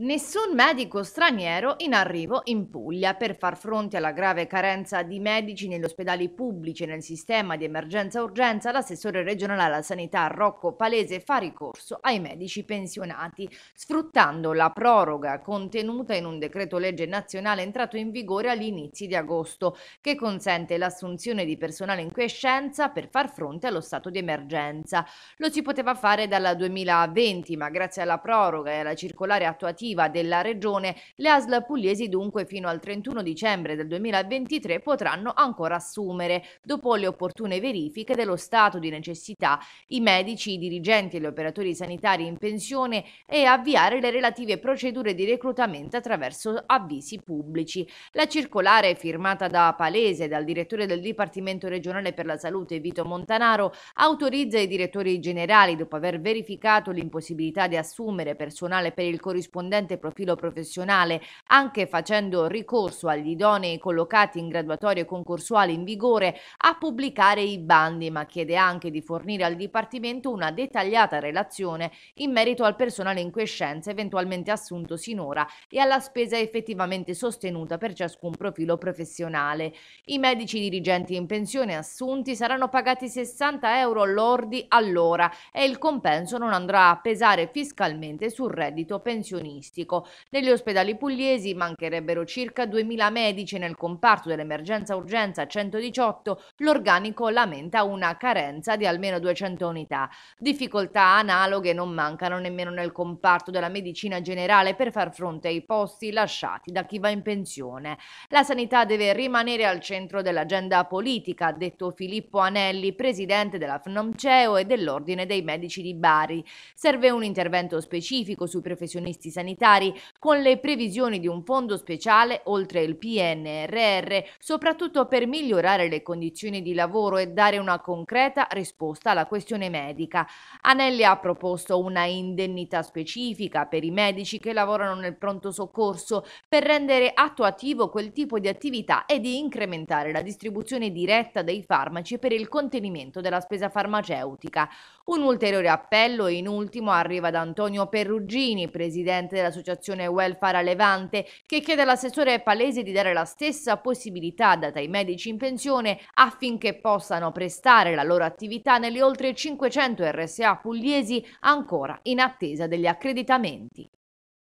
Nessun medico straniero in arrivo in Puglia per far fronte alla grave carenza di medici negli ospedali pubblici e nel sistema di emergenza-urgenza, l'assessore regionale alla sanità Rocco Palese fa ricorso ai medici pensionati, sfruttando la proroga contenuta in un decreto legge nazionale entrato in vigore agli inizi di agosto, che consente l'assunzione di personale in quiescenza per far fronte allo stato di emergenza. Lo si poteva fare dal 2020, ma grazie alla proroga e alla circolare attuativa amministrativa della regione, le ASL pugliesi dunque fino al 31 dicembre del 2023 potranno ancora assumere, dopo le opportune verifiche dello stato di necessità, i medici, i dirigenti e gli operatori sanitari in pensione e avviare le relative procedure di reclutamento attraverso avvisi pubblici. La circolare firmata da Palese dal direttore del Dipartimento regionale per la salute Vito Montanaro autorizza i direttori generali, dopo aver verificato l'impossibilità di assumere personale per il corrispondente corrispondente profilo professionale, anche facendo ricorso agli idonei collocati in graduatorie concorsuali in vigore, a pubblicare i bandi, ma chiede anche di fornire al Dipartimento una dettagliata relazione in merito al personale in quiescenza eventualmente assunto sinora e alla spesa effettivamente sostenuta per ciascun profilo professionale. I medici dirigenti in pensione assunti saranno pagati 60 euro lordi all'ora e il compenso non andrà a pesare fiscalmente sul reddito pensionistico specialistico. Negli ospedali pugliesi mancherebbero circa 2.000 medici nel comparto dell'emergenza urgenza 118, l'organico lamenta una carenza di almeno 200 unità. Difficoltà analoghe non mancano nemmeno nel comparto della medicina generale per far fronte ai posti lasciati da chi va in pensione. La sanità deve rimanere al centro dell'agenda politica, ha detto Filippo Anelli, presidente della FNOMCEO e dell'Ordine dei Medici di Bari. Serve un intervento specifico sui professionisti sanitari sanitari, con le previsioni di un fondo speciale oltre il PNRR, soprattutto per migliorare le condizioni di lavoro e dare una concreta risposta alla questione medica. Anelli ha proposto una indennità specifica per i medici che lavorano nel pronto soccorso per rendere attuativo quel tipo di attività e di incrementare la distribuzione diretta dei farmaci per il contenimento della spesa farmaceutica. Un ulteriore appello in ultimo arriva da Antonio Perrugini, presidente dell'associazione Welfare a Levante, che chiede all'assessore Palese di dare la stessa possibilità data ai medici in pensione affinché possano prestare la loro attività nelle oltre 500 RSA pugliesi ancora in attesa degli accreditamenti.